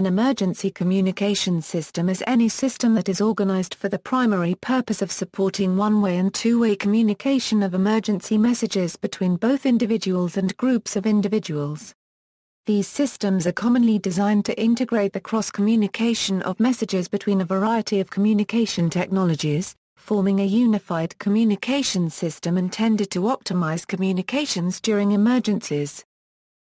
An emergency communication system is any system that is organized for the primary purpose of supporting one-way and two-way communication of emergency messages between both individuals and groups of individuals. These systems are commonly designed to integrate the cross-communication of messages between a variety of communication technologies, forming a unified communication system intended to optimize communications during emergencies.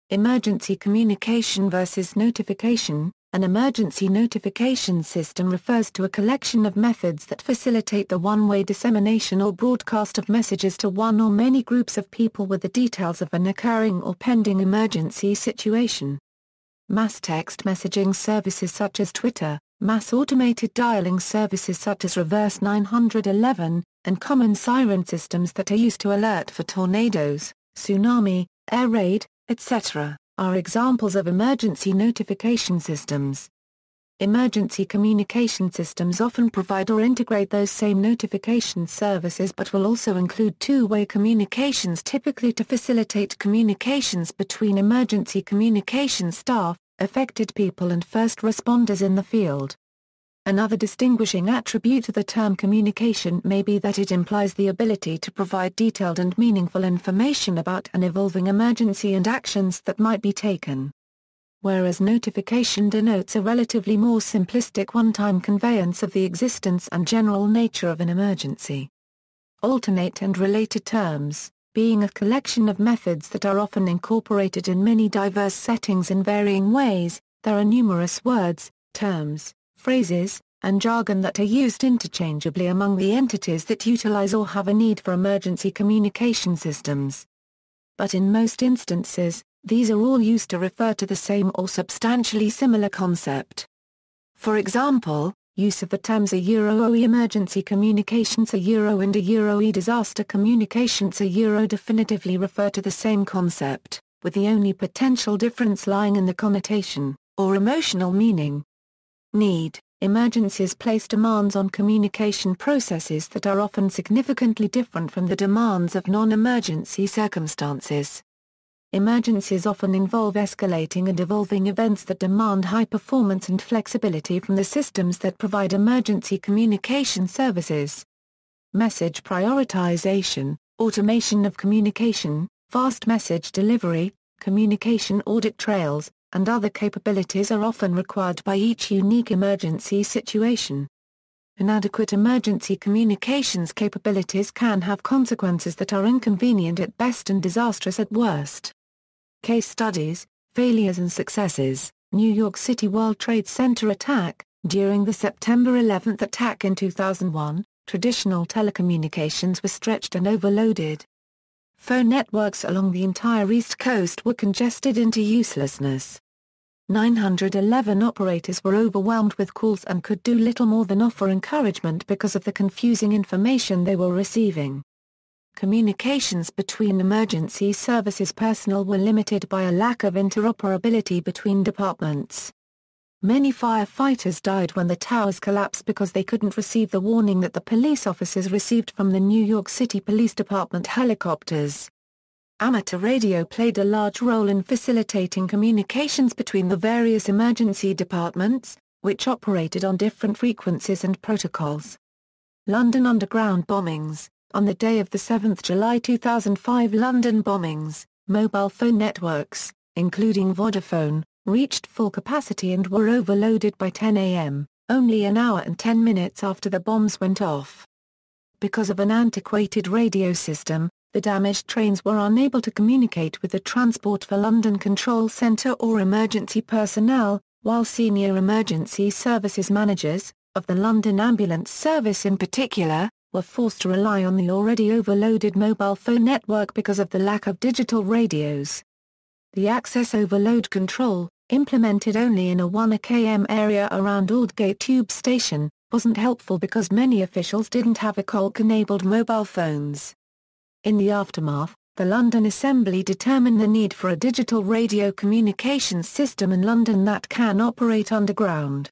Emergency communication versus notification an emergency notification system refers to a collection of methods that facilitate the one-way dissemination or broadcast of messages to one or many groups of people with the details of an occurring or pending emergency situation. Mass text messaging services such as Twitter, mass automated dialing services such as Reverse 911, and common siren systems that are used to alert for tornadoes, tsunami, air raid, etc are examples of emergency notification systems. Emergency communication systems often provide or integrate those same notification services but will also include two-way communications typically to facilitate communications between emergency communication staff, affected people and first responders in the field. Another distinguishing attribute to the term communication may be that it implies the ability to provide detailed and meaningful information about an evolving emergency and actions that might be taken. Whereas notification denotes a relatively more simplistic one-time conveyance of the existence and general nature of an emergency. Alternate and related terms, being a collection of methods that are often incorporated in many diverse settings in varying ways, there are numerous words, terms, phrases, and jargon that are used interchangeably among the entities that utilize or have a need for emergency communication systems. But in most instances, these are all used to refer to the same or substantially similar concept. For example, use of the terms a Euro-OE emergency communications a Euro and a Euro-E disaster communications a Euro definitively refer to the same concept, with the only potential difference lying in the connotation, or emotional meaning, need, emergencies place demands on communication processes that are often significantly different from the demands of non-emergency circumstances. Emergencies often involve escalating and evolving events that demand high performance and flexibility from the systems that provide emergency communication services. Message prioritization, automation of communication, fast message delivery, communication audit trails, and other capabilities are often required by each unique emergency situation. Inadequate emergency communications capabilities can have consequences that are inconvenient at best and disastrous at worst. Case studies, failures and successes, New York City World Trade Center attack, during the September 11 attack in 2001, traditional telecommunications were stretched and overloaded, phone networks along the entire East Coast were congested into uselessness. 911 operators were overwhelmed with calls and could do little more than offer encouragement because of the confusing information they were receiving. Communications between emergency services personnel were limited by a lack of interoperability between departments. Many firefighters died when the towers collapsed because they couldn't receive the warning that the police officers received from the New York City Police Department helicopters. Amateur radio played a large role in facilitating communications between the various emergency departments, which operated on different frequencies and protocols. London Underground bombings On the day of the 7th July 2005 London bombings, mobile phone networks, including Vodafone, reached full capacity and were overloaded by 10 a.m., only an hour and 10 minutes after the bombs went off. Because of an antiquated radio system, the damaged trains were unable to communicate with the Transport for London Control Centre or emergency personnel, while senior emergency services managers, of the London Ambulance Service in particular, were forced to rely on the already overloaded mobile phone network because of the lack of digital radios. The access overload control, implemented only in a 1 km area around Aldgate tube station, wasn't helpful because many officials didn't have ACOLC-enabled mobile phones. In the aftermath, the London Assembly determined the need for a digital radio communications system in London that can operate underground.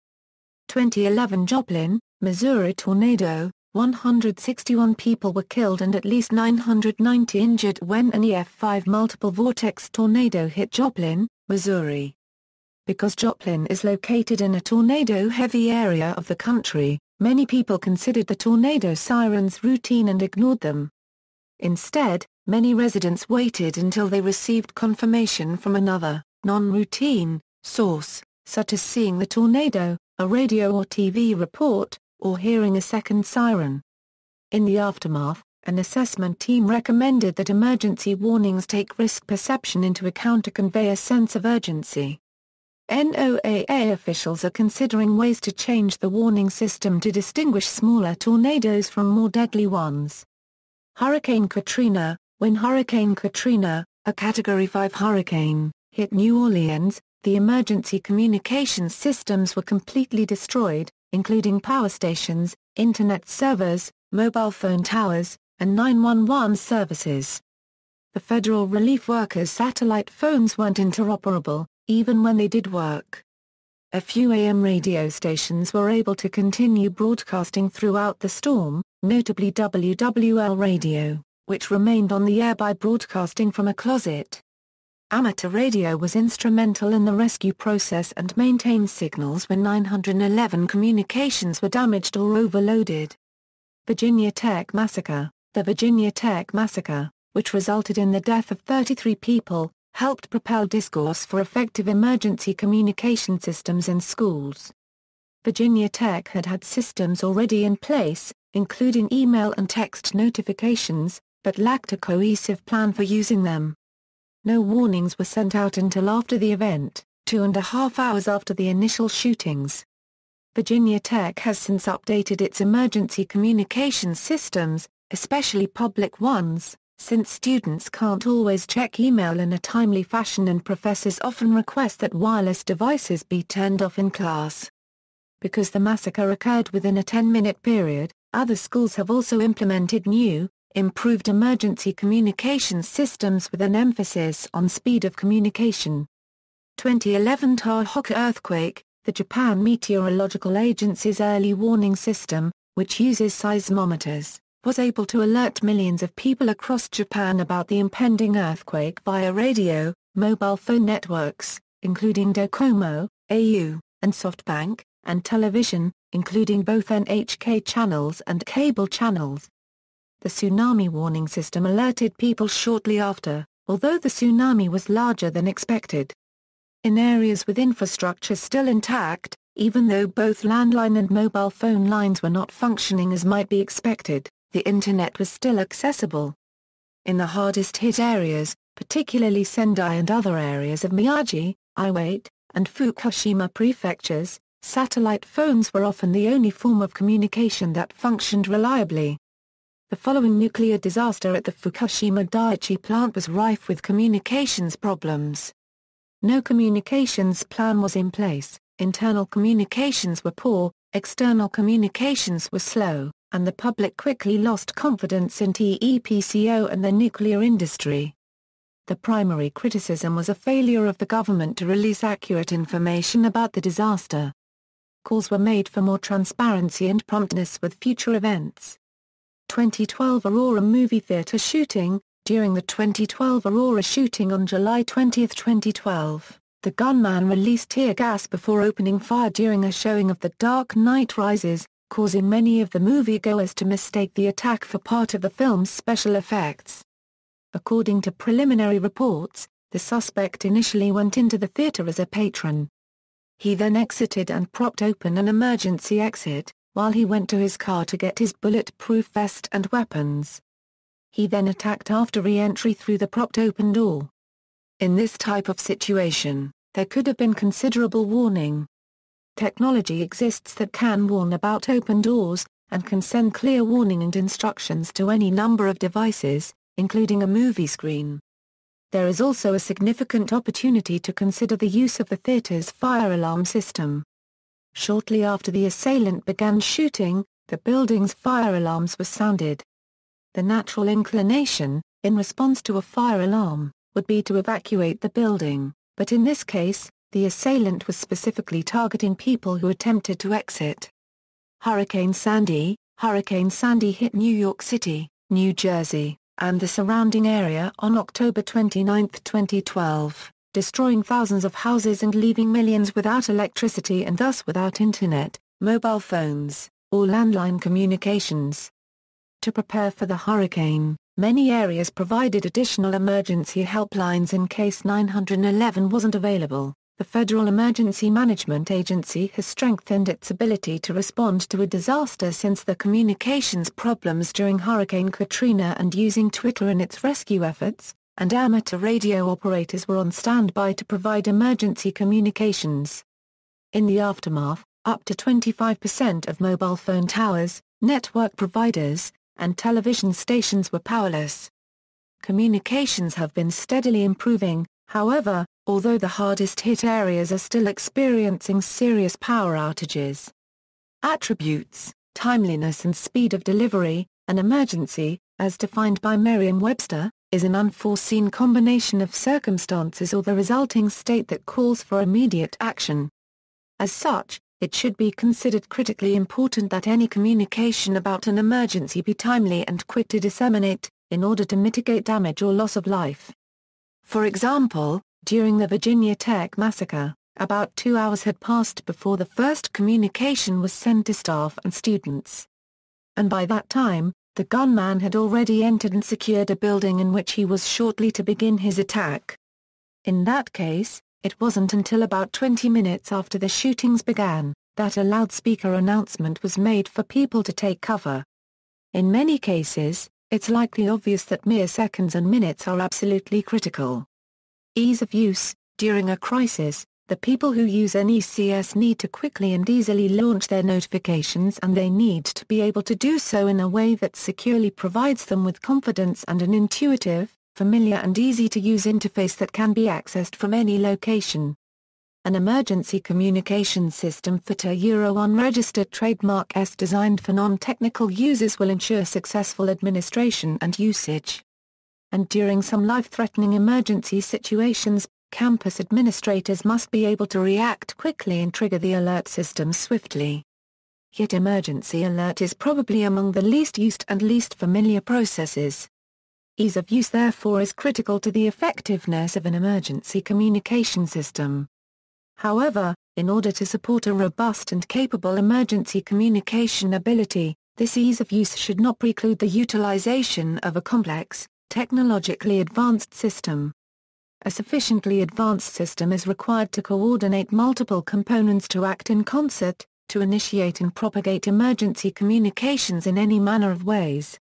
2011 Joplin, Missouri tornado, 161 people were killed and at least 990 injured when an EF5 multiple vortex tornado hit Joplin, Missouri. Because Joplin is located in a tornado-heavy area of the country, many people considered the tornado sirens routine and ignored them. Instead, many residents waited until they received confirmation from another, non-routine, source, such as seeing the tornado, a radio or TV report, or hearing a second siren. In the aftermath, an assessment team recommended that emergency warnings take risk perception into account to convey a sense of urgency. NOAA officials are considering ways to change the warning system to distinguish smaller tornadoes from more deadly ones. Hurricane Katrina When Hurricane Katrina, a Category 5 hurricane, hit New Orleans, the emergency communications systems were completely destroyed, including power stations, internet servers, mobile phone towers, and 911 services. The federal relief workers' satellite phones weren't interoperable, even when they did work. A few AM radio stations were able to continue broadcasting throughout the storm, notably WWL Radio, which remained on the air by broadcasting from a closet. Amateur radio was instrumental in the rescue process and maintained signals when 911 communications were damaged or overloaded. Virginia Tech Massacre The Virginia Tech Massacre, which resulted in the death of 33 people, helped propel discourse for effective emergency communication systems in schools. Virginia Tech had had systems already in place, including email and text notifications, but lacked a cohesive plan for using them. No warnings were sent out until after the event, two and a half hours after the initial shootings. Virginia Tech has since updated its emergency communication systems, especially public ones, since students can't always check email in a timely fashion and professors often request that wireless devices be turned off in class. Because the massacre occurred within a 10-minute period, other schools have also implemented new, improved emergency communication systems with an emphasis on speed of communication. 2011 Tohoku earthquake, the Japan Meteorological Agency's early warning system, which uses seismometers, was able to alert millions of people across Japan about the impending earthquake via radio, mobile phone networks, including Docomo, AU, and SoftBank, and television, including both NHK channels and cable channels. The tsunami warning system alerted people shortly after, although the tsunami was larger than expected. In areas with infrastructure still intact, even though both landline and mobile phone lines were not functioning as might be expected, the Internet was still accessible. In the hardest-hit areas, particularly Sendai and other areas of Miyagi, Iwate, and Fukushima prefectures, satellite phones were often the only form of communication that functioned reliably. The following nuclear disaster at the Fukushima Daiichi plant was rife with communications problems. No communications plan was in place, internal communications were poor, external communications were slow, and the public quickly lost confidence in TEPCO and the nuclear industry. The primary criticism was a failure of the government to release accurate information about the disaster. Calls were made for more transparency and promptness with future events. 2012 Aurora Movie Theatre Shooting During the 2012 Aurora shooting on July 20, 2012, the gunman released tear gas before opening fire during a showing of The Dark Knight Rises, causing many of the moviegoers to mistake the attack for part of the film's special effects. According to preliminary reports, the suspect initially went into the theater as a patron. He then exited and propped open an emergency exit, while he went to his car to get his bulletproof vest and weapons. He then attacked after re-entry through the propped open door. In this type of situation, there could have been considerable warning, technology exists that can warn about open doors, and can send clear warning and instructions to any number of devices, including a movie screen. There is also a significant opportunity to consider the use of the theater's fire alarm system. Shortly after the assailant began shooting, the building's fire alarms were sounded. The natural inclination, in response to a fire alarm, would be to evacuate the building, but in this case, the assailant was specifically targeting people who attempted to exit. Hurricane Sandy Hurricane Sandy hit New York City, New Jersey, and the surrounding area on October 29, 2012, destroying thousands of houses and leaving millions without electricity and thus without internet, mobile phones, or landline communications. To prepare for the hurricane, many areas provided additional emergency helplines in case 911 wasn't available the Federal Emergency Management Agency has strengthened its ability to respond to a disaster since the communications problems during Hurricane Katrina and using Twitter in its rescue efforts, and amateur radio operators were on standby to provide emergency communications. In the aftermath, up to 25% of mobile phone towers, network providers, and television stations were powerless. Communications have been steadily improving, however, although the hardest hit areas are still experiencing serious power outages. Attributes, timeliness and speed of delivery, an emergency, as defined by Merriam-Webster, is an unforeseen combination of circumstances or the resulting state that calls for immediate action. As such, it should be considered critically important that any communication about an emergency be timely and quick to disseminate, in order to mitigate damage or loss of life. For example, during the Virginia Tech massacre, about two hours had passed before the first communication was sent to staff and students. And by that time, the gunman had already entered and secured a building in which he was shortly to begin his attack. In that case, it wasn't until about 20 minutes after the shootings began, that a loudspeaker announcement was made for people to take cover. In many cases, it's likely obvious that mere seconds and minutes are absolutely critical. Ease of use. During a crisis, the people who use NECS need to quickly and easily launch their notifications and they need to be able to do so in a way that securely provides them with confidence and an intuitive, familiar and easy-to-use interface that can be accessed from any location. An emergency communication system FITA Euro 1 registered trademark S designed for non-technical users will ensure successful administration and usage and during some life-threatening emergency situations, campus administrators must be able to react quickly and trigger the alert system swiftly. Yet emergency alert is probably among the least used and least familiar processes. Ease of use therefore is critical to the effectiveness of an emergency communication system. However, in order to support a robust and capable emergency communication ability, this ease of use should not preclude the utilization of a complex, technologically advanced system. A sufficiently advanced system is required to coordinate multiple components to act in concert, to initiate and propagate emergency communications in any manner of ways.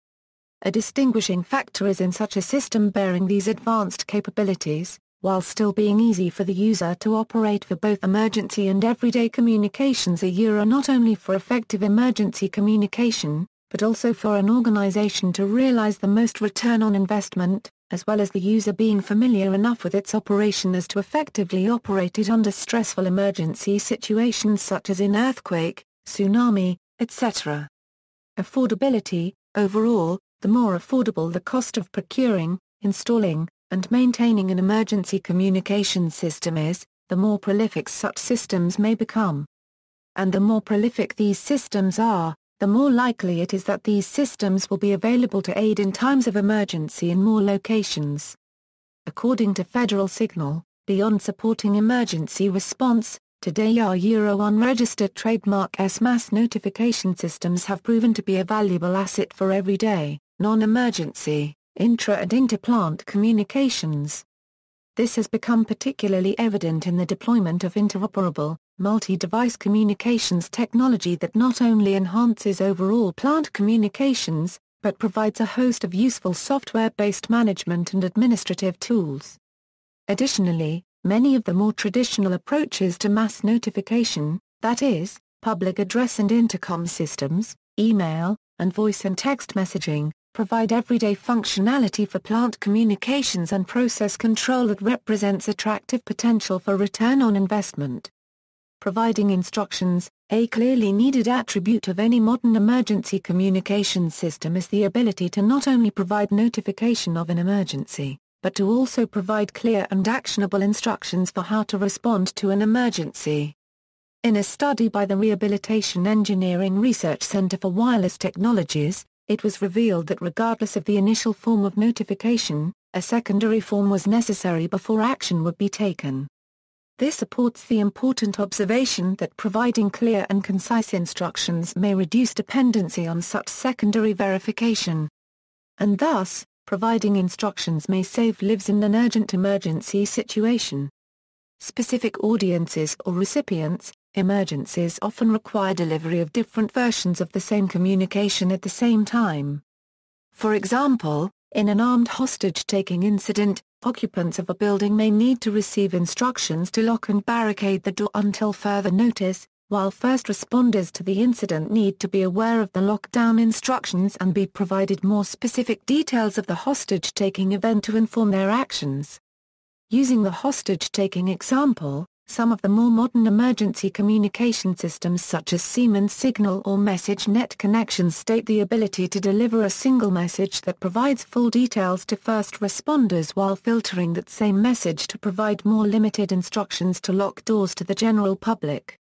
A distinguishing factor is in such a system bearing these advanced capabilities, while still being easy for the user to operate for both emergency and everyday communications a Euro not only for effective emergency communication, but also for an organization to realize the most return on investment, as well as the user being familiar enough with its operation as to effectively operate it under stressful emergency situations such as in earthquake, tsunami, etc. Affordability, overall, the more affordable the cost of procuring, installing, and maintaining an emergency communication system is, the more prolific such systems may become. And the more prolific these systems are, the more likely it is that these systems will be available to aid in times of emergency in more locations. According to Federal Signal, beyond supporting emergency response, today our Euro unregistered trademark S-mass notification systems have proven to be a valuable asset for everyday, non-emergency, intra- and interplant communications. This has become particularly evident in the deployment of interoperable, multi-device communications technology that not only enhances overall plant communications, but provides a host of useful software-based management and administrative tools. Additionally, many of the more traditional approaches to mass notification, that is, public address and intercom systems, email, and voice and text messaging, provide everyday functionality for plant communications and process control that represents attractive potential for return on investment providing instructions, a clearly needed attribute of any modern emergency communication system is the ability to not only provide notification of an emergency, but to also provide clear and actionable instructions for how to respond to an emergency. In a study by the Rehabilitation Engineering Research Center for Wireless Technologies, it was revealed that regardless of the initial form of notification, a secondary form was necessary before action would be taken. This supports the important observation that providing clear and concise instructions may reduce dependency on such secondary verification. And thus, providing instructions may save lives in an urgent emergency situation. Specific audiences or recipients, emergencies often require delivery of different versions of the same communication at the same time. For example, in an armed hostage-taking incident, occupants of a building may need to receive instructions to lock and barricade the door until further notice, while first responders to the incident need to be aware of the lockdown instructions and be provided more specific details of the hostage-taking event to inform their actions. Using the hostage-taking example, some of the more modern emergency communication systems such as Siemens Signal or MessageNet connections state the ability to deliver a single message that provides full details to first responders while filtering that same message to provide more limited instructions to lock doors to the general public.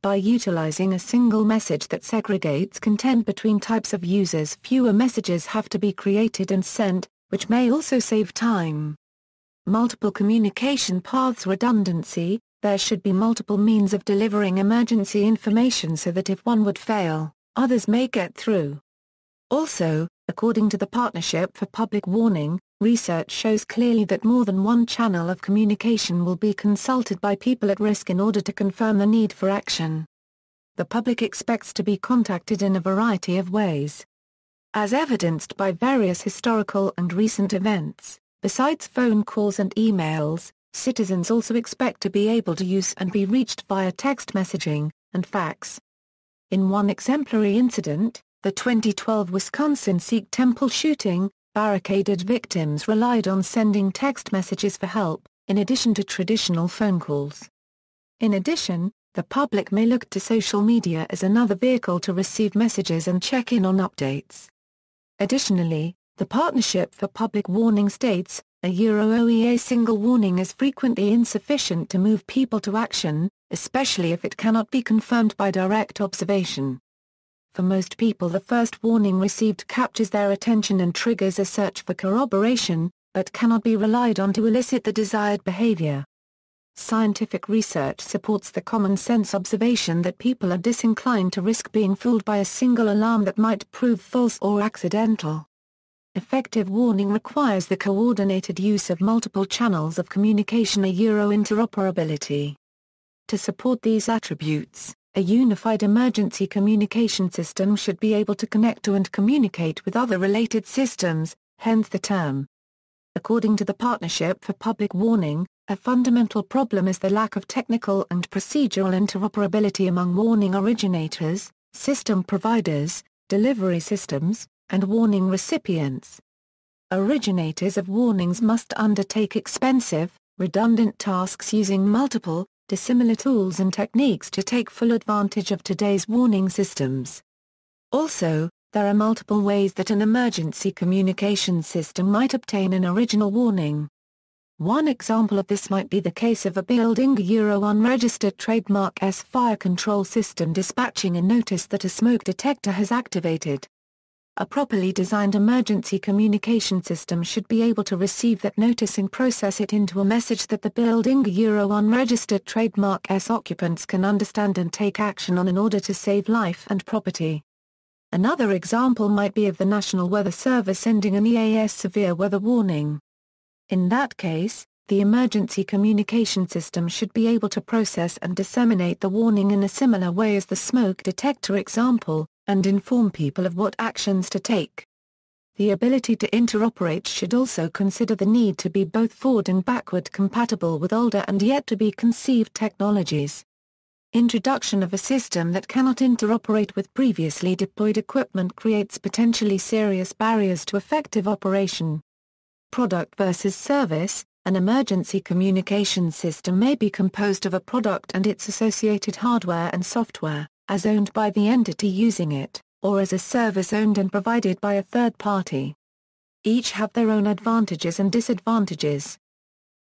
By utilizing a single message that segregates content between types of users fewer messages have to be created and sent, which may also save time multiple communication paths redundancy, there should be multiple means of delivering emergency information so that if one would fail, others may get through. Also, according to the Partnership for Public Warning, research shows clearly that more than one channel of communication will be consulted by people at risk in order to confirm the need for action. The public expects to be contacted in a variety of ways. As evidenced by various historical and recent events, besides phone calls and emails, Citizens also expect to be able to use and be reached via text messaging, and fax. In one exemplary incident, the 2012 Wisconsin Sikh temple shooting, barricaded victims relied on sending text messages for help, in addition to traditional phone calls. In addition, the public may look to social media as another vehicle to receive messages and check in on updates. Additionally, the Partnership for Public Warning states, a Euro OEA single warning is frequently insufficient to move people to action, especially if it cannot be confirmed by direct observation. For most people the first warning received captures their attention and triggers a search for corroboration, but cannot be relied on to elicit the desired behavior. Scientific research supports the common sense observation that people are disinclined to risk being fooled by a single alarm that might prove false or accidental. Effective warning requires the coordinated use of multiple channels of communication a Euro interoperability. To support these attributes, a unified emergency communication system should be able to connect to and communicate with other related systems, hence the term. According to the Partnership for Public Warning, a fundamental problem is the lack of technical and procedural interoperability among warning originators, system providers, delivery systems, and warning recipients. Originators of warnings must undertake expensive, redundant tasks using multiple, dissimilar tools and techniques to take full advantage of today's warning systems. Also, there are multiple ways that an emergency communication system might obtain an original warning. One example of this might be the case of a building Euro 1 registered trademark S fire control system dispatching a notice that a smoke detector has activated. A properly designed emergency communication system should be able to receive that notice and process it into a message that the building Euro unregistered trademark S occupants can understand and take action on in order to save life and property. Another example might be of the National Weather Service sending an EAS severe weather warning. In that case, the emergency communication system should be able to process and disseminate the warning in a similar way as the smoke detector example, and inform people of what actions to take. The ability to interoperate should also consider the need to be both forward and backward compatible with older and yet to be conceived technologies. Introduction of a system that cannot interoperate with previously deployed equipment creates potentially serious barriers to effective operation. Product versus service, an emergency communication system may be composed of a product and its associated hardware and software as owned by the entity using it, or as a service owned and provided by a third party. Each have their own advantages and disadvantages.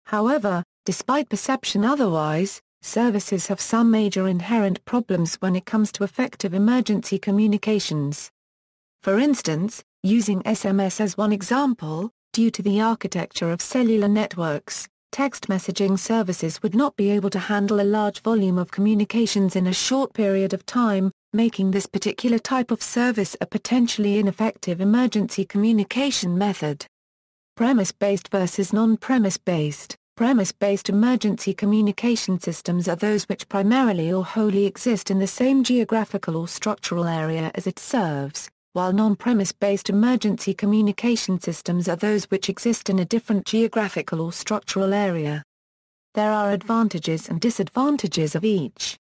However, despite perception otherwise, services have some major inherent problems when it comes to effective emergency communications. For instance, using SMS as one example, due to the architecture of cellular networks, text messaging services would not be able to handle a large volume of communications in a short period of time, making this particular type of service a potentially ineffective emergency communication method. Premise-based versus non-premise-based Premise-based emergency communication systems are those which primarily or wholly exist in the same geographical or structural area as it serves, while non-premise-based emergency communication systems are those which exist in a different geographical or structural area. There are advantages and disadvantages of each.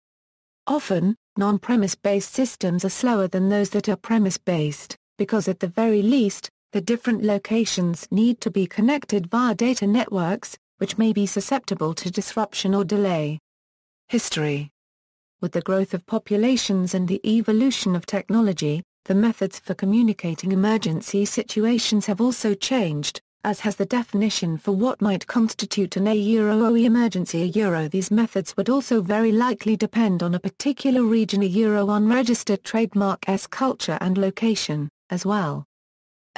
Often, non-premise-based systems are slower than those that are premise-based, because at the very least, the different locations need to be connected via data networks, which may be susceptible to disruption or delay. History With the growth of populations and the evolution of technology, the methods for communicating emergency situations have also changed, as has the definition for what might constitute an A-Euro emergency. A Euro These methods would also very likely depend on a particular region A Euro unregistered trademark S culture and location, as well.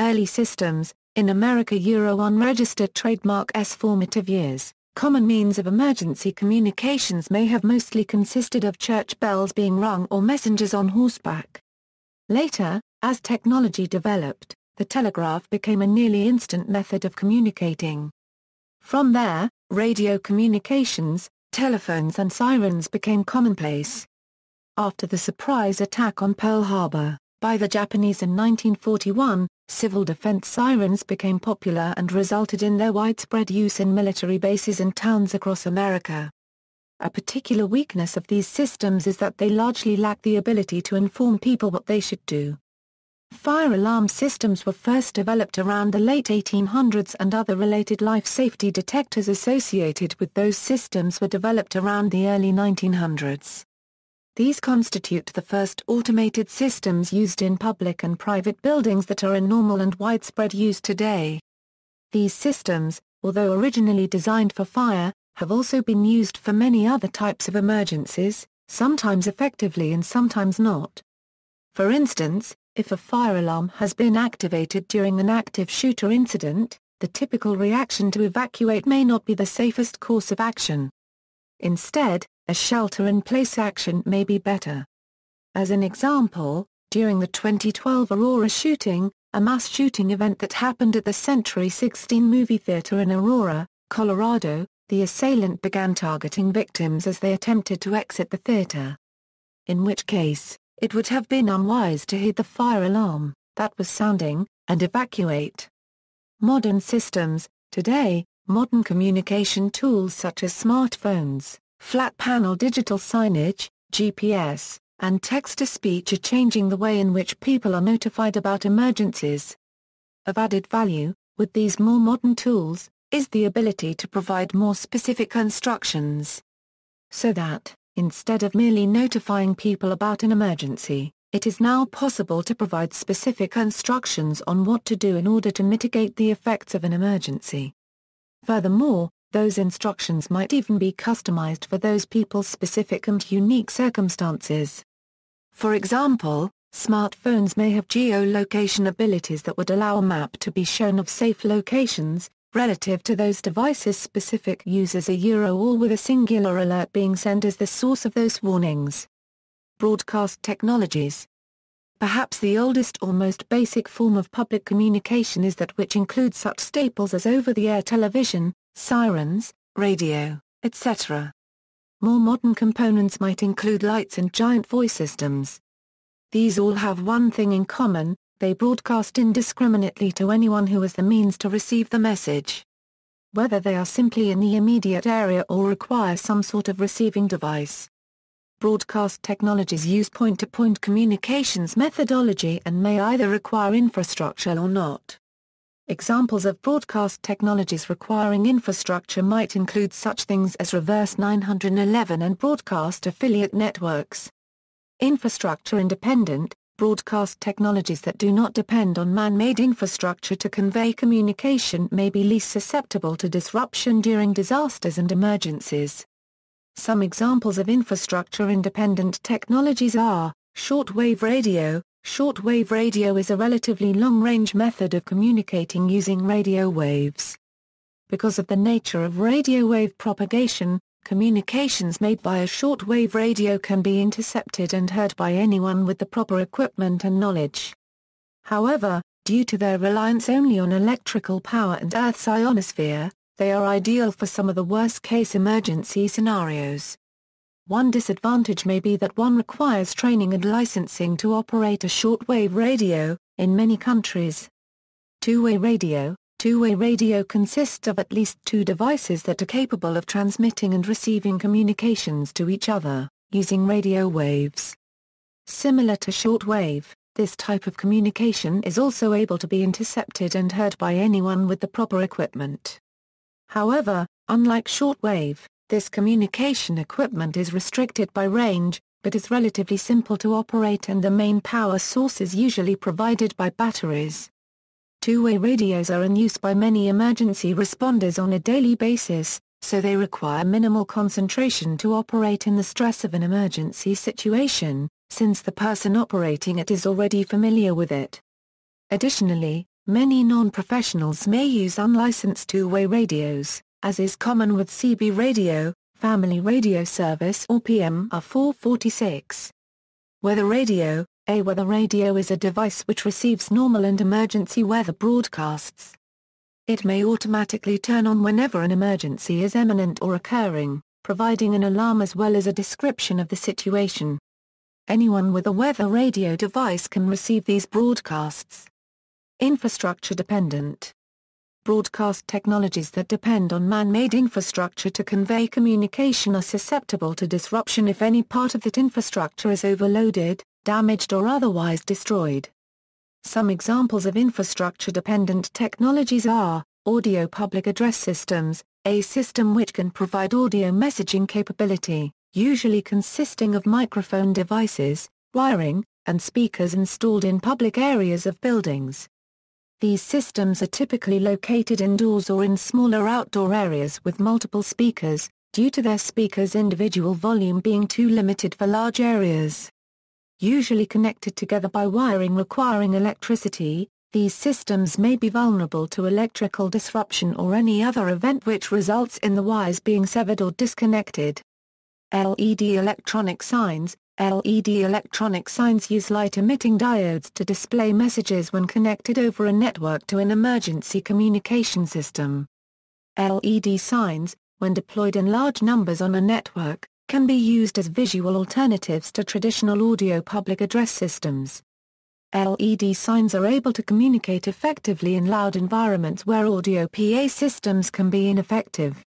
Early systems, in America Euro unregistered trademark S formative years, common means of emergency communications may have mostly consisted of church bells being rung or messengers on horseback. Later, as technology developed, the telegraph became a nearly instant method of communicating. From there, radio communications, telephones and sirens became commonplace. After the surprise attack on Pearl Harbor, by the Japanese in 1941, civil defense sirens became popular and resulted in their widespread use in military bases and towns across America. A particular weakness of these systems is that they largely lack the ability to inform people what they should do. Fire alarm systems were first developed around the late 1800s and other related life safety detectors associated with those systems were developed around the early 1900s. These constitute the first automated systems used in public and private buildings that are in normal and widespread use today. These systems, although originally designed for fire, have also been used for many other types of emergencies, sometimes effectively and sometimes not. For instance, if a fire alarm has been activated during an active shooter incident, the typical reaction to evacuate may not be the safest course of action. Instead, a shelter-in-place action may be better. As an example, during the 2012 Aurora shooting, a mass shooting event that happened at the Century 16 movie theater in Aurora, Colorado, the assailant began targeting victims as they attempted to exit the theater. In which case, it would have been unwise to heed the fire alarm that was sounding, and evacuate. Modern systems, today, modern communication tools such as smartphones, flat panel digital signage, GPS, and text-to-speech are changing the way in which people are notified about emergencies. Of added value, with these more modern tools, is the ability to provide more specific instructions. So that, instead of merely notifying people about an emergency, it is now possible to provide specific instructions on what to do in order to mitigate the effects of an emergency. Furthermore, those instructions might even be customized for those people's specific and unique circumstances. For example, smartphones may have geolocation abilities that would allow a map to be shown of safe locations, relative to those devices' specific users a euro all with a singular alert being sent as the source of those warnings. Broadcast technologies Perhaps the oldest or most basic form of public communication is that which includes such staples as over-the-air television, sirens, radio, etc. More modern components might include lights and giant voice systems. These all have one thing in common, they broadcast indiscriminately to anyone who has the means to receive the message. Whether they are simply in the immediate area or require some sort of receiving device. Broadcast technologies use point-to-point -point communications methodology and may either require infrastructure or not. Examples of broadcast technologies requiring infrastructure might include such things as reverse 911 and broadcast affiliate networks. Infrastructure independent, Broadcast technologies that do not depend on man-made infrastructure to convey communication may be least susceptible to disruption during disasters and emergencies. Some examples of infrastructure-independent technologies are, shortwave radio, shortwave radio is a relatively long-range method of communicating using radio waves. Because of the nature of radio wave propagation, Communications made by a shortwave radio can be intercepted and heard by anyone with the proper equipment and knowledge. However, due to their reliance only on electrical power and Earth's ionosphere, they are ideal for some of the worst-case emergency scenarios. One disadvantage may be that one requires training and licensing to operate a shortwave radio, in many countries. Two-way radio, Two-way radio consists of at least two devices that are capable of transmitting and receiving communications to each other, using radio waves. Similar to shortwave, this type of communication is also able to be intercepted and heard by anyone with the proper equipment. However, unlike shortwave, this communication equipment is restricted by range, but is relatively simple to operate and the main power source is usually provided by batteries. Two-way radios are in use by many emergency responders on a daily basis, so they require minimal concentration to operate in the stress of an emergency situation, since the person operating it is already familiar with it. Additionally, many non-professionals may use unlicensed two-way radios, as is common with CB radio, family radio service or PMR 446. Whether radio, a weather radio is a device which receives normal and emergency weather broadcasts. It may automatically turn on whenever an emergency is imminent or occurring, providing an alarm as well as a description of the situation. Anyone with a weather radio device can receive these broadcasts. Infrastructure dependent. Broadcast technologies that depend on man-made infrastructure to convey communication are susceptible to disruption if any part of that infrastructure is overloaded, damaged or otherwise destroyed. Some examples of infrastructure-dependent technologies are, audio public address systems, a system which can provide audio messaging capability, usually consisting of microphone devices, wiring, and speakers installed in public areas of buildings. These systems are typically located indoors or in smaller outdoor areas with multiple speakers, due to their speakers' individual volume being too limited for large areas usually connected together by wiring requiring electricity, these systems may be vulnerable to electrical disruption or any other event which results in the wires being severed or disconnected. LED electronic signs LED electronic signs use light-emitting diodes to display messages when connected over a network to an emergency communication system. LED signs, when deployed in large numbers on a network, can be used as visual alternatives to traditional audio public address systems. LED signs are able to communicate effectively in loud environments where audio PA systems can be ineffective.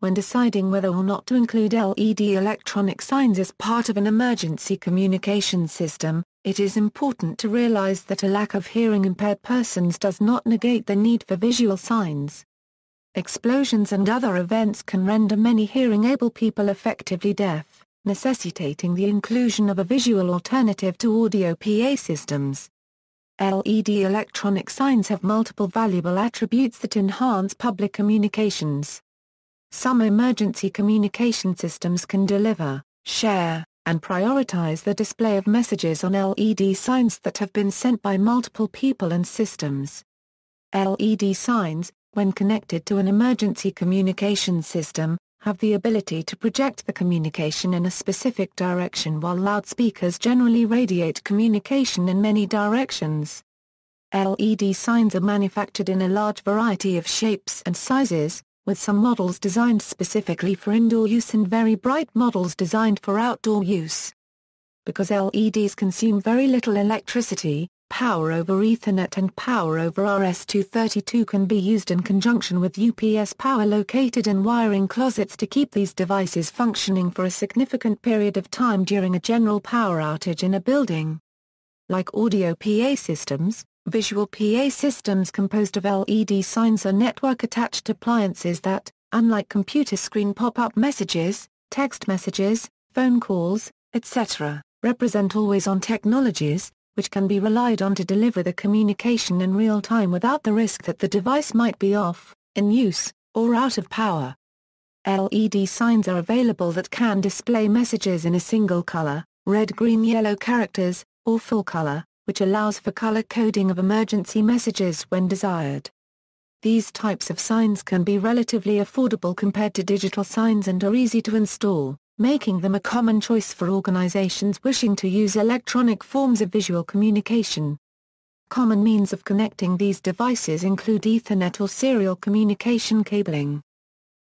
When deciding whether or not to include LED electronic signs as part of an emergency communication system, it is important to realize that a lack of hearing impaired persons does not negate the need for visual signs. Explosions and other events can render many hearing-able people effectively deaf, necessitating the inclusion of a visual alternative to audio PA systems. LED electronic signs have multiple valuable attributes that enhance public communications. Some emergency communication systems can deliver, share, and prioritize the display of messages on LED signs that have been sent by multiple people and systems. LED signs, when connected to an emergency communication system, have the ability to project the communication in a specific direction while loudspeakers generally radiate communication in many directions. LED signs are manufactured in a large variety of shapes and sizes, with some models designed specifically for indoor use and very bright models designed for outdoor use. Because LEDs consume very little electricity, Power over Ethernet and power over RS-232 can be used in conjunction with UPS power located in wiring closets to keep these devices functioning for a significant period of time during a general power outage in a building. Like audio PA systems, visual PA systems composed of LED signs are network-attached appliances that, unlike computer screen pop-up messages, text messages, phone calls, etc., represent always-on technologies, which can be relied on to deliver the communication in real time without the risk that the device might be off, in use, or out of power. LED signs are available that can display messages in a single color, red green yellow characters, or full color, which allows for color coding of emergency messages when desired. These types of signs can be relatively affordable compared to digital signs and are easy to install making them a common choice for organizations wishing to use electronic forms of visual communication. Common means of connecting these devices include Ethernet or serial communication cabling.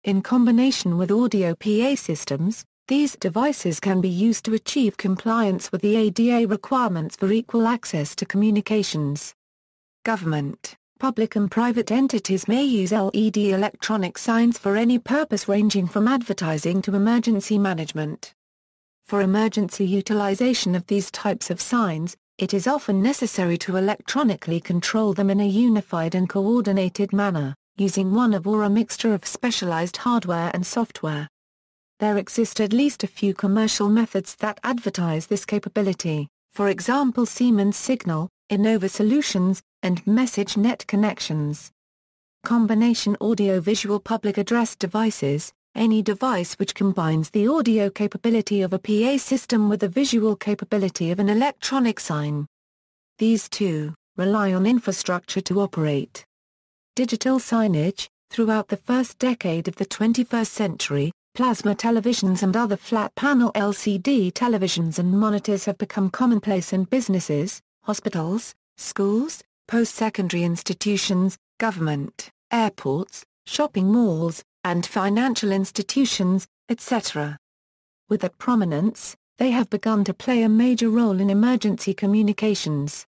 In combination with audio PA systems, these devices can be used to achieve compliance with the ADA requirements for equal access to communications. Government Public and private entities may use LED electronic signs for any purpose ranging from advertising to emergency management. For emergency utilization of these types of signs, it is often necessary to electronically control them in a unified and coordinated manner, using one of or a mixture of specialized hardware and software. There exist at least a few commercial methods that advertise this capability, for example Siemens Signal, Innova Solutions, and message net connections. Combination audio-visual public address devices, any device which combines the audio capability of a PA system with the visual capability of an electronic sign. These two rely on infrastructure to operate. Digital signage, throughout the first decade of the 21st century, plasma televisions and other flat-panel LCD televisions and monitors have become commonplace in businesses, hospitals, schools, post-secondary institutions, government, airports, shopping malls, and financial institutions, etc. With that prominence, they have begun to play a major role in emergency communications.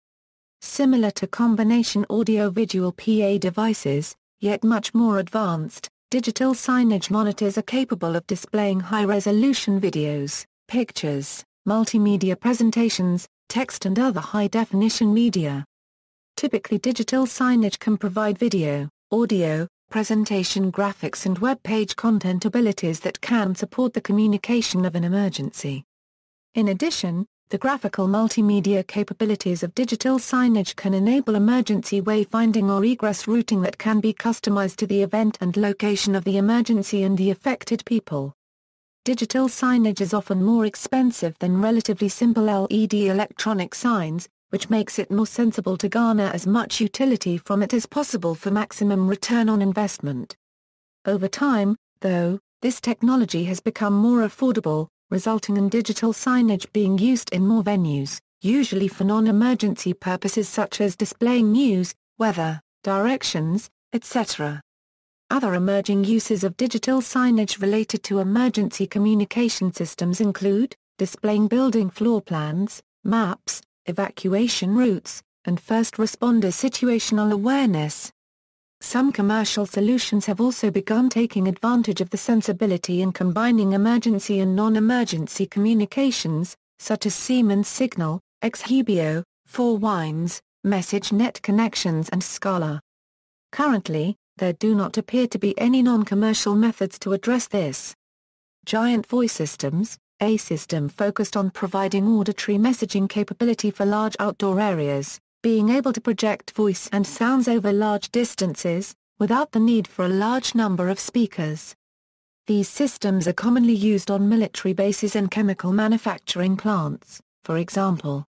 Similar to combination audio-visual PA devices, yet much more advanced, digital signage monitors are capable of displaying high-resolution videos, pictures, multimedia presentations, text and other high-definition media. Typically digital signage can provide video, audio, presentation graphics and web page content abilities that can support the communication of an emergency. In addition, the graphical multimedia capabilities of digital signage can enable emergency wayfinding or egress routing that can be customized to the event and location of the emergency and the affected people. Digital signage is often more expensive than relatively simple LED electronic signs, which makes it more sensible to garner as much utility from it as possible for maximum return on investment. Over time, though, this technology has become more affordable, resulting in digital signage being used in more venues, usually for non-emergency purposes such as displaying news, weather, directions, etc. Other emerging uses of digital signage related to emergency communication systems include displaying building floor plans, maps, evacuation routes, and first responder situational awareness. Some commercial solutions have also begun taking advantage of the sensibility in combining emergency and non-emergency communications, such as Siemens Signal, Exhibio, Four Wines, MessageNet Connections and Scala. Currently, there do not appear to be any non-commercial methods to address this. Giant voice systems, a system focused on providing auditory messaging capability for large outdoor areas, being able to project voice and sounds over large distances, without the need for a large number of speakers. These systems are commonly used on military bases and chemical manufacturing plants, for example.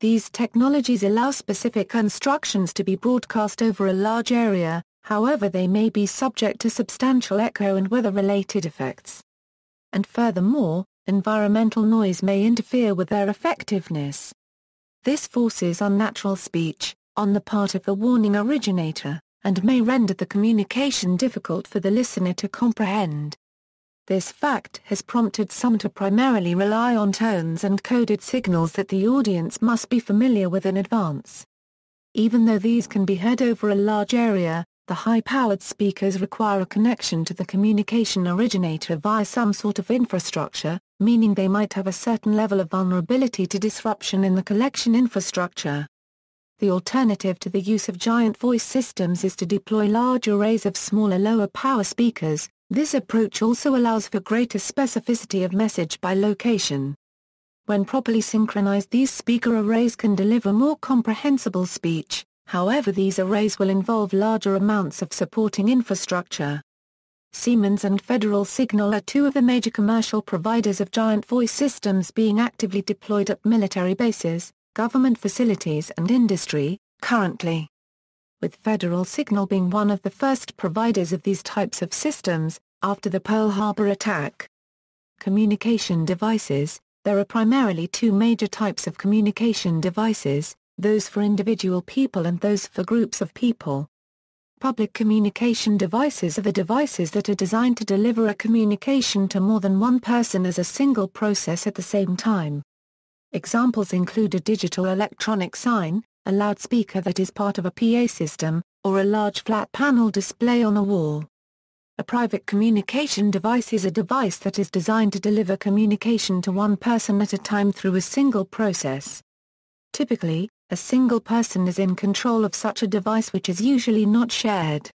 These technologies allow specific instructions to be broadcast over a large area, however they may be subject to substantial echo and weather-related effects. And furthermore, environmental noise may interfere with their effectiveness. This forces unnatural speech, on the part of the warning originator, and may render the communication difficult for the listener to comprehend. This fact has prompted some to primarily rely on tones and coded signals that the audience must be familiar with in advance. Even though these can be heard over a large area, the high-powered speakers require a connection to the communication originator via some sort of infrastructure, meaning they might have a certain level of vulnerability to disruption in the collection infrastructure. The alternative to the use of giant voice systems is to deploy large arrays of smaller lower power speakers, this approach also allows for greater specificity of message by location. When properly synchronized these speaker arrays can deliver more comprehensible speech, however these arrays will involve larger amounts of supporting infrastructure. Siemens and Federal Signal are two of the major commercial providers of giant voice systems being actively deployed at military bases, government facilities and industry, currently. With Federal Signal being one of the first providers of these types of systems, after the Pearl Harbor attack. Communication devices There are primarily two major types of communication devices, those for individual people and those for groups of people. Public communication devices are the devices that are designed to deliver a communication to more than one person as a single process at the same time. Examples include a digital electronic sign, a loudspeaker that is part of a PA system, or a large flat panel display on a wall. A private communication device is a device that is designed to deliver communication to one person at a time through a single process. Typically, a single person is in control of such a device which is usually not shared.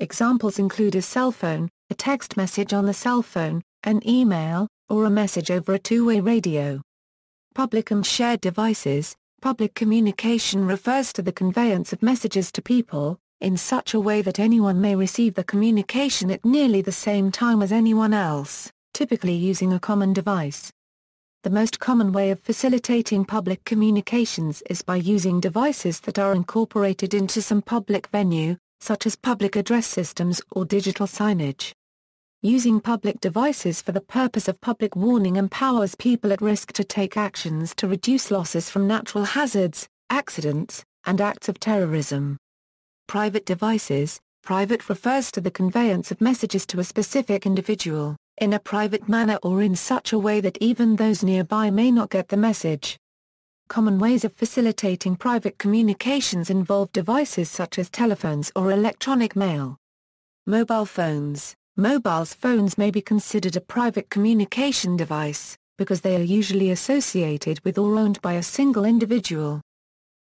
Examples include a cell phone, a text message on the cell phone, an email, or a message over a two-way radio. Public and shared devices, public communication refers to the conveyance of messages to people, in such a way that anyone may receive the communication at nearly the same time as anyone else, typically using a common device. The most common way of facilitating public communications is by using devices that are incorporated into some public venue, such as public address systems or digital signage. Using public devices for the purpose of public warning empowers people at risk to take actions to reduce losses from natural hazards, accidents, and acts of terrorism. Private devices, private refers to the conveyance of messages to a specific individual in a private manner or in such a way that even those nearby may not get the message. Common ways of facilitating private communications involve devices such as telephones or electronic mail. Mobile phones Mobile phones may be considered a private communication device, because they are usually associated with or owned by a single individual.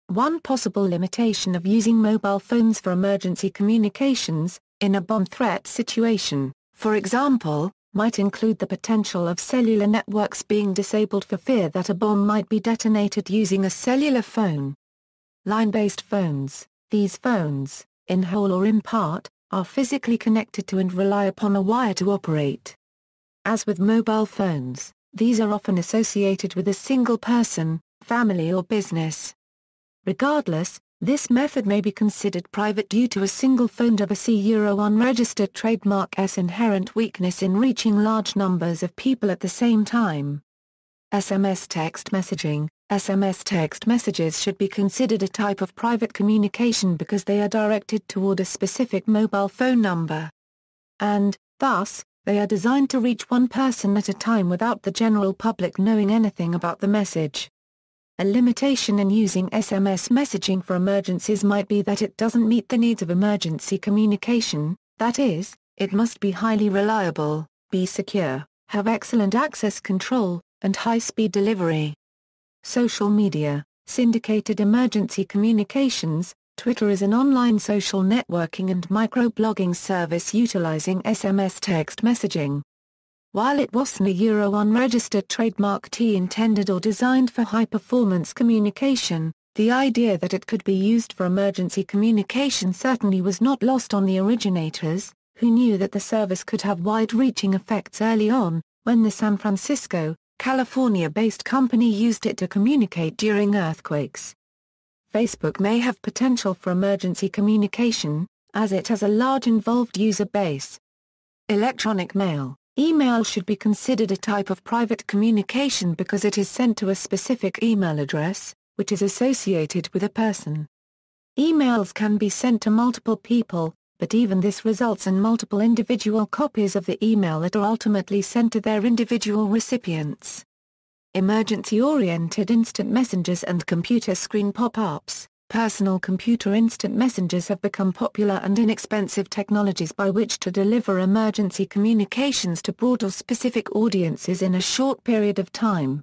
One possible limitation of using mobile phones for emergency communications, in a bomb threat situation, for example, might include the potential of cellular networks being disabled for fear that a bomb might be detonated using a cellular phone. Line-based phones, these phones, in whole or in part, are physically connected to and rely upon a wire to operate. As with mobile phones, these are often associated with a single person, family or business. Regardless, this method may be considered private due to a single phone of C C-Euro unregistered trademark S inherent weakness in reaching large numbers of people at the same time. SMS text messaging SMS text messages should be considered a type of private communication because they are directed toward a specific mobile phone number. And, thus, they are designed to reach one person at a time without the general public knowing anything about the message. A limitation in using SMS messaging for emergencies might be that it doesn't meet the needs of emergency communication, that is, it must be highly reliable, be secure, have excellent access control, and high-speed delivery. Social media, syndicated emergency communications, Twitter is an online social networking and microblogging service utilizing SMS text messaging. While it wasn't a Euro 1 registered trademark T intended or designed for high-performance communication, the idea that it could be used for emergency communication certainly was not lost on the originators, who knew that the service could have wide-reaching effects early on, when the San Francisco, California-based company used it to communicate during earthquakes. Facebook may have potential for emergency communication, as it has a large involved user base. Electronic mail Email should be considered a type of private communication because it is sent to a specific email address, which is associated with a person. Emails can be sent to multiple people, but even this results in multiple individual copies of the email that are ultimately sent to their individual recipients. Emergency-oriented instant messengers and computer screen pop-ups, Personal computer instant messengers have become popular and inexpensive technologies by which to deliver emergency communications to broad or specific audiences in a short period of time.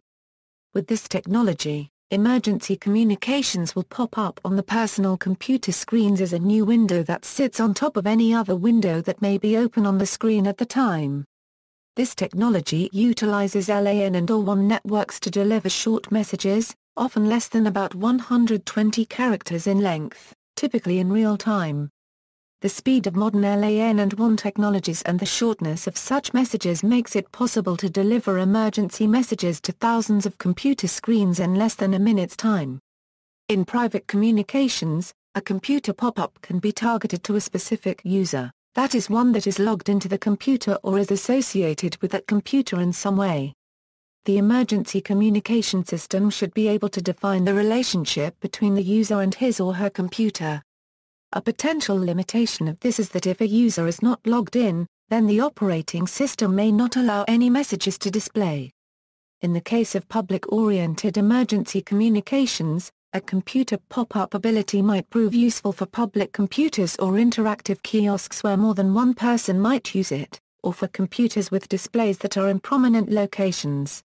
With this technology, emergency communications will pop up on the personal computer screens as a new window that sits on top of any other window that may be open on the screen at the time. This technology utilizes LAN and or one networks to deliver short messages, often less than about 120 characters in length, typically in real time. The speed of modern LAN and WAN technologies and the shortness of such messages makes it possible to deliver emergency messages to thousands of computer screens in less than a minute's time. In private communications, a computer pop-up can be targeted to a specific user, that is one that is logged into the computer or is associated with that computer in some way the emergency communication system should be able to define the relationship between the user and his or her computer. A potential limitation of this is that if a user is not logged in, then the operating system may not allow any messages to display. In the case of public-oriented emergency communications, a computer pop-up ability might prove useful for public computers or interactive kiosks where more than one person might use it, or for computers with displays that are in prominent locations.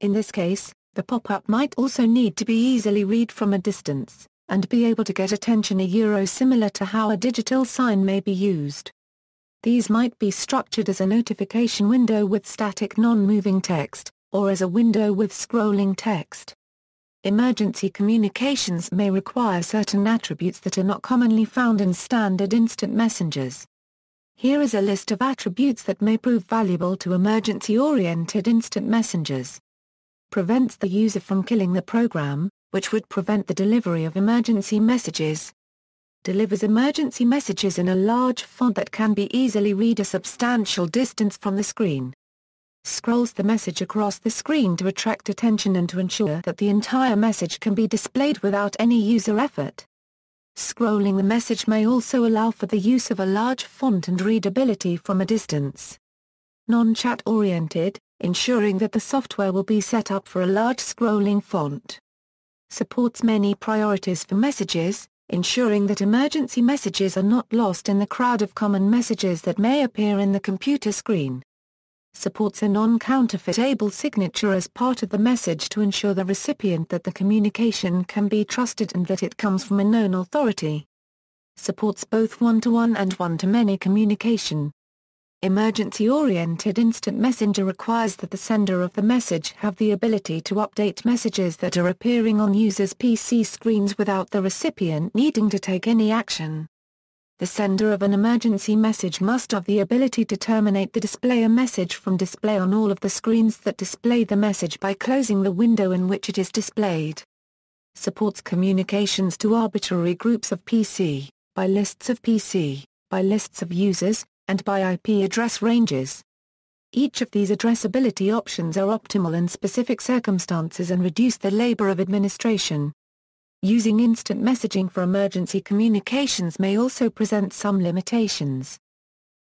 In this case, the pop-up might also need to be easily read from a distance, and be able to get attention a euro similar to how a digital sign may be used. These might be structured as a notification window with static non-moving text, or as a window with scrolling text. Emergency communications may require certain attributes that are not commonly found in standard instant messengers. Here is a list of attributes that may prove valuable to emergency-oriented instant messengers prevents the user from killing the program, which would prevent the delivery of emergency messages. Delivers emergency messages in a large font that can be easily read a substantial distance from the screen. Scrolls the message across the screen to attract attention and to ensure that the entire message can be displayed without any user effort. Scrolling the message may also allow for the use of a large font and readability from a distance non-chat oriented, ensuring that the software will be set up for a large scrolling font. Supports many priorities for messages, ensuring that emergency messages are not lost in the crowd of common messages that may appear in the computer screen. Supports a non-counterfeitable signature as part of the message to ensure the recipient that the communication can be trusted and that it comes from a known authority. Supports both one-to-one -one and one-to-many communication. Emergency-oriented instant messenger requires that the sender of the message have the ability to update messages that are appearing on users' PC screens without the recipient needing to take any action. The sender of an emergency message must have the ability to terminate the display a message from display on all of the screens that display the message by closing the window in which it is displayed. Supports communications to arbitrary groups of PC, by lists of PC, by lists of users, and by IP address ranges. Each of these addressability options are optimal in specific circumstances and reduce the labor of administration. Using instant messaging for emergency communications may also present some limitations.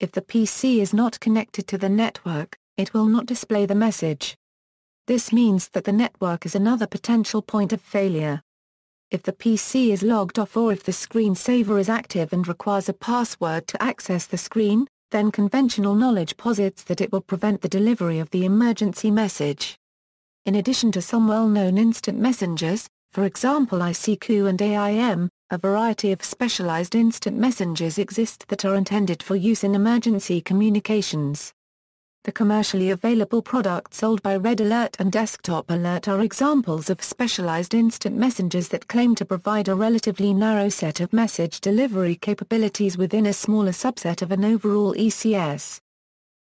If the PC is not connected to the network, it will not display the message. This means that the network is another potential point of failure if the PC is logged off or if the screensaver is active and requires a password to access the screen, then conventional knowledge posits that it will prevent the delivery of the emergency message. In addition to some well-known instant messengers, for example ICQ and AIM, a variety of specialized instant messengers exist that are intended for use in emergency communications. The commercially available products sold by Red Alert and Desktop Alert are examples of specialized instant messengers that claim to provide a relatively narrow set of message delivery capabilities within a smaller subset of an overall ECS.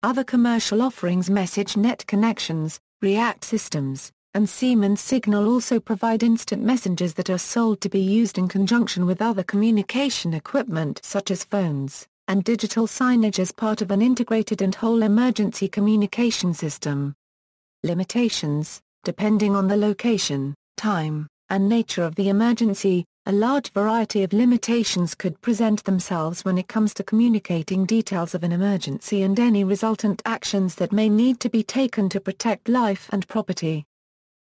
Other commercial offerings MessageNet Connections, React Systems, and Siemens Signal also provide instant messengers that are sold to be used in conjunction with other communication equipment such as phones and digital signage as part of an integrated and whole emergency communication system. Limitations Depending on the location, time, and nature of the emergency, a large variety of limitations could present themselves when it comes to communicating details of an emergency and any resultant actions that may need to be taken to protect life and property.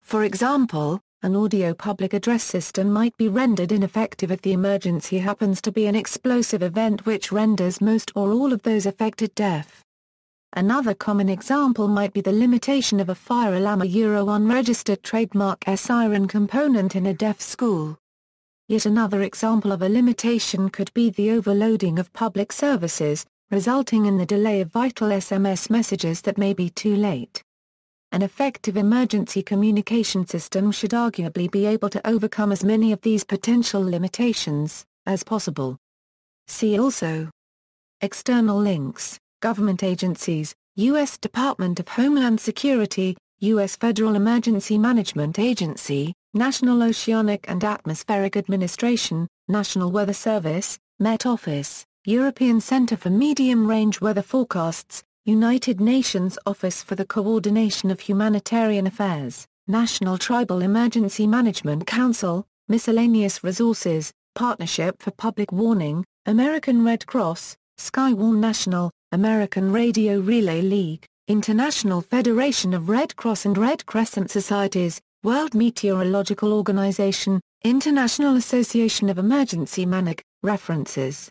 For example, an audio public address system might be rendered ineffective if the emergency happens to be an explosive event which renders most or all of those affected deaf. Another common example might be the limitation of a fire alarm a Euro unregistered trademark siren component in a deaf school. Yet another example of a limitation could be the overloading of public services, resulting in the delay of vital SMS messages that may be too late. An effective emergency communication system should arguably be able to overcome as many of these potential limitations as possible. See also External links, government agencies, U.S. Department of Homeland Security, U.S. Federal Emergency Management Agency, National Oceanic and Atmospheric Administration, National Weather Service, Met Office, European Center for Medium Range Weather Forecasts, United Nations Office for the Coordination of Humanitarian Affairs, National Tribal Emergency Management Council, Miscellaneous Resources, Partnership for Public Warning, American Red Cross, Skywarn National, American Radio Relay League, International Federation of Red Cross and Red Crescent Societies, World Meteorological Organization, International Association of Emergency MANAG, references